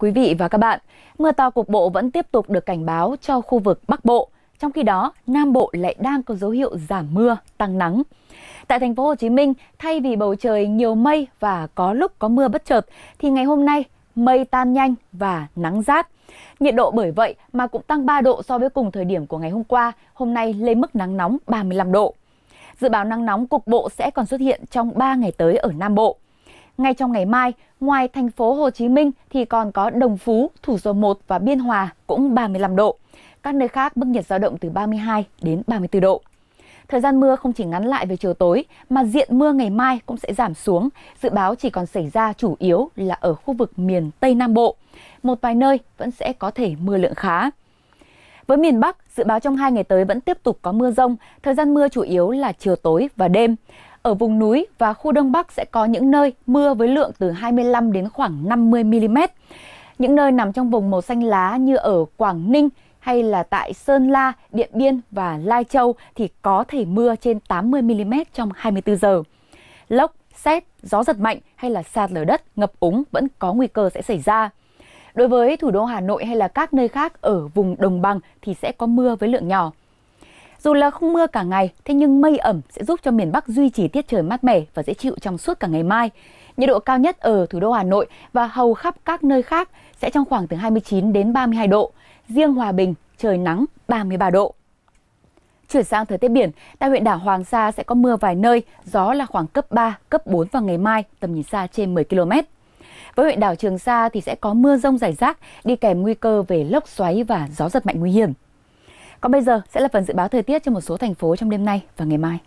Quý vị và các bạn, mưa to cục bộ vẫn tiếp tục được cảnh báo cho khu vực Bắc Bộ, trong khi đó Nam Bộ lại đang có dấu hiệu giảm mưa, tăng nắng. Tại thành phố Hồ Chí Minh, thay vì bầu trời nhiều mây và có lúc có mưa bất chợt thì ngày hôm nay mây tan nhanh và nắng rát. Nhiệt độ bởi vậy mà cũng tăng 3 độ so với cùng thời điểm của ngày hôm qua, hôm nay lên mức nắng nóng 35 độ. Dự báo nắng nóng cục bộ sẽ còn xuất hiện trong 3 ngày tới ở Nam Bộ. Ngay trong ngày mai, ngoài thành phố Hồ Chí Minh thì còn có Đồng Phú, Thủ Dầu Một và Biên Hòa cũng 35 độ. Các nơi khác mức nhiệt dao động từ 32 đến 34 độ. Thời gian mưa không chỉ ngắn lại về chiều tối mà diện mưa ngày mai cũng sẽ giảm xuống, dự báo chỉ còn xảy ra chủ yếu là ở khu vực miền Tây Nam Bộ. Một vài nơi vẫn sẽ có thể mưa lượng khá. Với miền Bắc, dự báo trong hai ngày tới vẫn tiếp tục có mưa rông, thời gian mưa chủ yếu là chiều tối và đêm. Ở vùng núi và khu Đông Bắc sẽ có những nơi mưa với lượng từ 25 đến khoảng 50 mm. Những nơi nằm trong vùng màu xanh lá như ở Quảng Ninh hay là tại Sơn La, Điện Biên và Lai Châu thì có thể mưa trên 80 mm trong 24 giờ. Lốc, xét, gió giật mạnh hay là sạt lở đất, ngập úng vẫn có nguy cơ sẽ xảy ra. Đối với thủ đô Hà Nội hay là các nơi khác ở vùng đồng bằng thì sẽ có mưa với lượng nhỏ. Dù là không mưa cả ngày, thế nhưng mây ẩm sẽ giúp cho miền Bắc duy trì tiết trời mát mẻ và dễ chịu trong suốt cả ngày mai. Nhiệt độ cao nhất ở thủ đô Hà Nội và hầu khắp các nơi khác sẽ trong khoảng từ 29 đến 32 độ. Riêng Hòa Bình, trời nắng 33 độ. Chuyển sang thời tiết biển, tại huyện đảo Hoàng Sa sẽ có mưa vài nơi, gió là khoảng cấp 3, cấp 4 vào ngày mai, tầm nhìn xa trên 10 km. Với huyện đảo Trường Sa thì sẽ có mưa rông rải rác, đi kèm nguy cơ về lốc xoáy và gió giật mạnh nguy hiểm. Còn bây giờ sẽ là phần dự báo thời tiết cho một số thành phố trong đêm nay và ngày mai.